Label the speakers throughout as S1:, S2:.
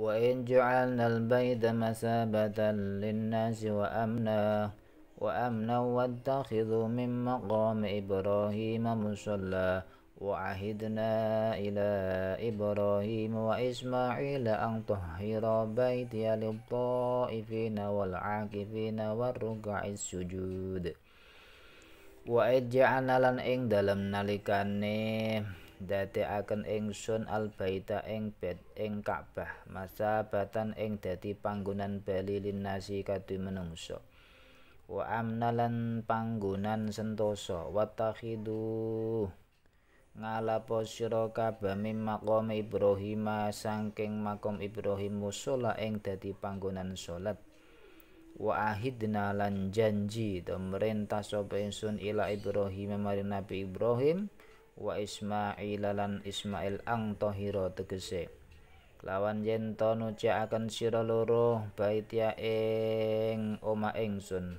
S1: وإن جعلنا البيت مثابة للناس وأمنا وأمنا واتخذوا من مقام إبراهيم مصلى وعهدنا إلى إبراهيم وإسماعيل أن طهر بيتي للطائفين والعاكفين والركع السجود وإذ جعلنا لن إن دلم نلكني ndadekaken ingsun baita ing bed ing Ka'bah batan ing dadi panggonan bali nasi kadhe menungso wa amnalan panggonan sentosa takhidu ngalapo sira kabami maqam Ibrahim saking makom Ibrahim musala ing dadi panggonan salat wa ahidna lan janji merintah sapa ingsun ila Ibrahim maring Nabi Ibrahim wa Ismail lan Ismail ang tohiro tegese lawan yen to akan sira loro bait ya ing oma ingsun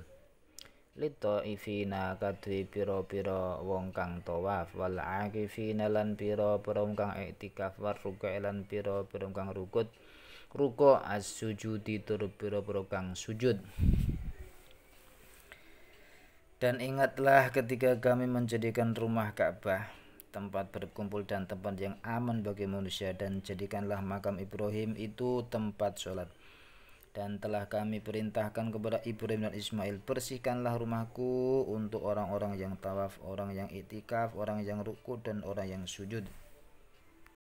S1: lito ifina kadwi piro-piro wong kang tawaf wal akifina lan piro-piro kang iktikaf war ruku lan piro-piro kang rukut ruko as sujudi tur piro-piro kang sujud dan ingatlah ketika kami menjadikan rumah Ka'bah tempat berkumpul dan tempat yang aman bagi manusia dan jadikanlah makam Ibrahim itu tempat sholat dan telah kami perintahkan kepada Ibrahim dan Ismail bersihkanlah rumahku untuk orang-orang yang tawaf orang yang itikaf orang yang ruku dan orang yang sujud